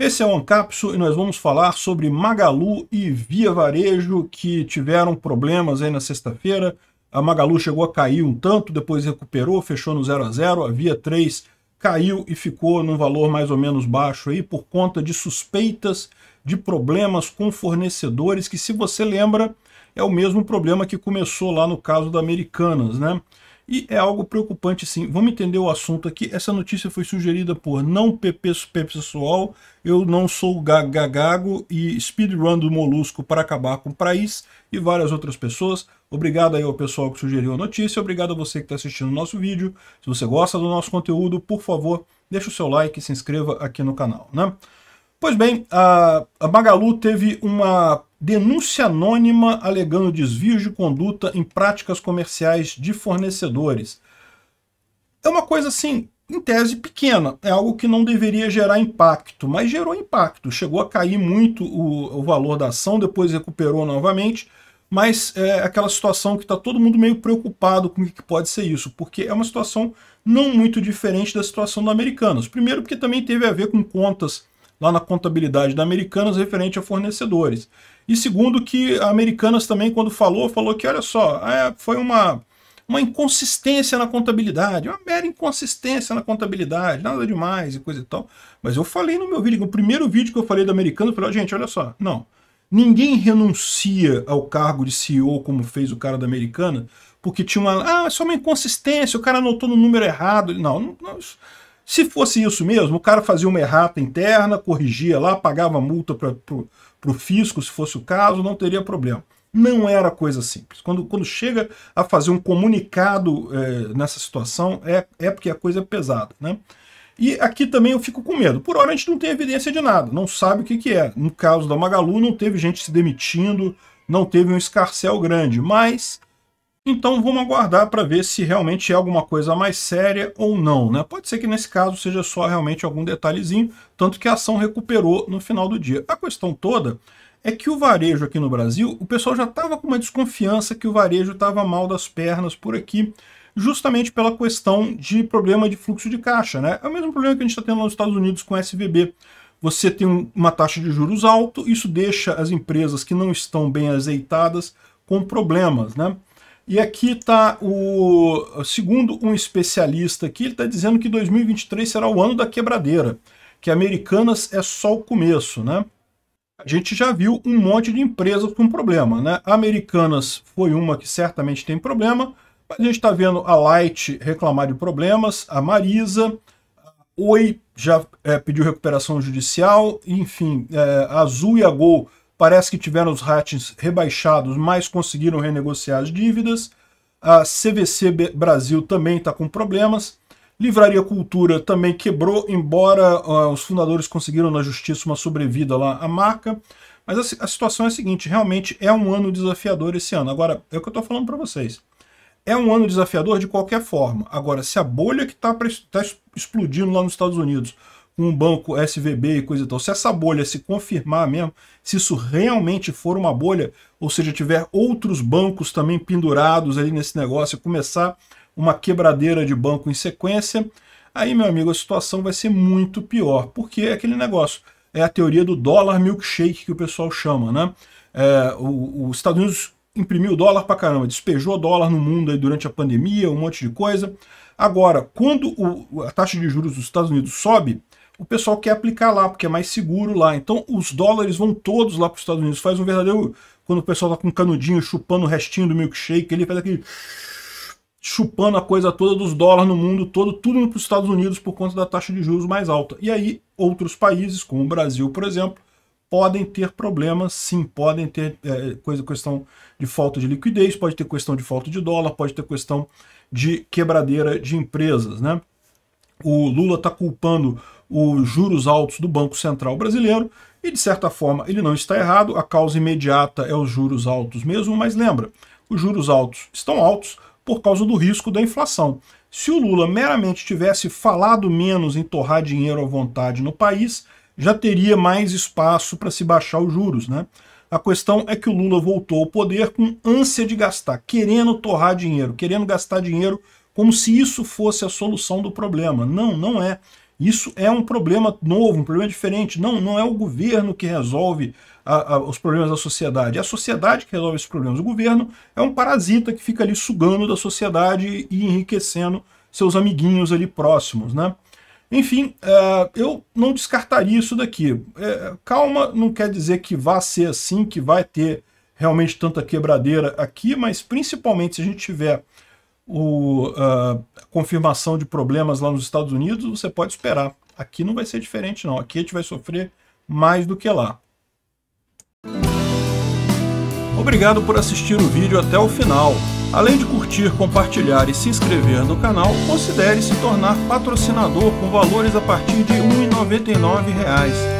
Esse é o Ancapso e nós vamos falar sobre Magalu e Via Varejo que tiveram problemas aí na sexta-feira. A Magalu chegou a cair um tanto, depois recuperou, fechou no 0 a 0 A Via 3 caiu e ficou num valor mais ou menos baixo aí por conta de suspeitas de problemas com fornecedores que, se você lembra, é o mesmo problema que começou lá no caso da Americanas, né? E é algo preocupante sim. Vamos entender o assunto aqui. Essa notícia foi sugerida por não PP pessoal. Eu não sou gagagago e speedrun do molusco para acabar com o país e várias outras pessoas. Obrigado aí ao pessoal que sugeriu a notícia. Obrigado a você que está assistindo o nosso vídeo. Se você gosta do nosso conteúdo, por favor, deixa o seu like e se inscreva aqui no canal, né? Pois bem, a, a Magalu teve uma denúncia anônima alegando desvios de conduta em práticas comerciais de fornecedores. É uma coisa assim, em tese pequena, é algo que não deveria gerar impacto, mas gerou impacto. Chegou a cair muito o, o valor da ação, depois recuperou novamente, mas é aquela situação que está todo mundo meio preocupado com o que pode ser isso, porque é uma situação não muito diferente da situação do Americanas. Primeiro porque também teve a ver com contas lá na contabilidade da Americanas referente a fornecedores. E segundo que a Americanas também, quando falou, falou que, olha só, é, foi uma, uma inconsistência na contabilidade, uma mera inconsistência na contabilidade, nada demais e coisa e tal. Mas eu falei no meu vídeo, no primeiro vídeo que eu falei da Americanas, eu falei, gente, olha só, não, ninguém renuncia ao cargo de CEO como fez o cara da Americana, porque tinha uma, ah, é só uma inconsistência, o cara anotou no número errado. Não, não, não se fosse isso mesmo, o cara fazia uma errata interna, corrigia lá, pagava multa para o fisco, se fosse o caso, não teria problema. Não era coisa simples. Quando, quando chega a fazer um comunicado é, nessa situação, é, é porque a coisa é pesada. Né? E aqui também eu fico com medo. Por hora a gente não tem evidência de nada, não sabe o que, que é. No caso da Magalu, não teve gente se demitindo, não teve um escarcel grande, mas então vamos aguardar para ver se realmente é alguma coisa mais séria ou não. Né? Pode ser que nesse caso seja só realmente algum detalhezinho, tanto que a ação recuperou no final do dia. A questão toda é que o varejo aqui no Brasil, o pessoal já estava com uma desconfiança que o varejo estava mal das pernas por aqui, justamente pela questão de problema de fluxo de caixa. Né? É o mesmo problema que a gente está tendo nos Estados Unidos com o SVB. Você tem uma taxa de juros alto, isso deixa as empresas que não estão bem azeitadas com problemas. Né? E aqui está o segundo um especialista aqui, ele está dizendo que 2023 será o ano da quebradeira, que Americanas é só o começo, né? A gente já viu um monte de empresas com problema, né? Americanas foi uma que certamente tem problema, mas a gente está vendo a Light reclamar de problemas, a Marisa, Oi já é, pediu recuperação judicial, enfim, é, a Azul e a Gol Parece que tiveram os ratings rebaixados, mas conseguiram renegociar as dívidas. A CVC Brasil também está com problemas. Livraria Cultura também quebrou, embora uh, os fundadores conseguiram na justiça uma sobrevida lá à marca. Mas a, a, situação é a seguinte, realmente é um ano desafiador esse ano. Agora, é o que eu estou falando para vocês. É um ano desafiador de qualquer forma. Agora, se a bolha que está tá, tá explodindo lá nos Estados Unidos um banco SVB e coisa e tal, se essa bolha se confirmar mesmo, se isso realmente for uma bolha, ou seja, tiver outros bancos também pendurados ali nesse negócio e começar uma quebradeira de banco em sequência, aí, meu amigo, a situação vai ser muito pior, porque é aquele negócio, é a teoria do dólar milkshake que o pessoal chama, né? É, os Estados Unidos imprimiu dólar pra caramba, despejou dólar no mundo aí durante a pandemia, um monte de coisa. Agora, quando o, a taxa de juros dos Estados Unidos sobe, o pessoal quer aplicar lá, porque é mais seguro lá. Então os dólares vão todos lá para os Estados Unidos. Faz um verdadeiro. Quando o pessoal tá com um canudinho chupando o restinho do milkshake, ele faz aquele. chupando a coisa toda dos dólares no mundo todo, tudo para os Estados Unidos por conta da taxa de juros mais alta. E aí outros países, como o Brasil, por exemplo, podem ter problemas, sim, podem ter é, coisa, questão de falta de liquidez, pode ter questão de falta de dólar, pode ter questão de quebradeira de empresas, né? O Lula está culpando os juros altos do Banco Central brasileiro, e de certa forma ele não está errado, a causa imediata é os juros altos mesmo, mas lembra, os juros altos estão altos por causa do risco da inflação. Se o Lula meramente tivesse falado menos em torrar dinheiro à vontade no país, já teria mais espaço para se baixar os juros, né? A questão é que o Lula voltou ao poder com ânsia de gastar, querendo torrar dinheiro, querendo gastar dinheiro como se isso fosse a solução do problema. Não, não é. Isso é um problema novo, um problema diferente. Não, não é o governo que resolve a, a, os problemas da sociedade, é a sociedade que resolve esses problemas. O governo é um parasita que fica ali sugando da sociedade e enriquecendo seus amiguinhos ali próximos, né? Enfim, é, eu não descartaria isso daqui. É, calma não quer dizer que vá ser assim, que vai ter realmente tanta quebradeira aqui, mas principalmente se a gente tiver o, a ah, confirmação de problemas lá nos Estados Unidos, você pode esperar. Aqui não vai ser diferente, não. Aqui a gente vai sofrer mais do que lá. Obrigado por assistir o vídeo até o final. Além de curtir, compartilhar e se inscrever no canal, considere se tornar patrocinador com valores a partir de R$ 1,99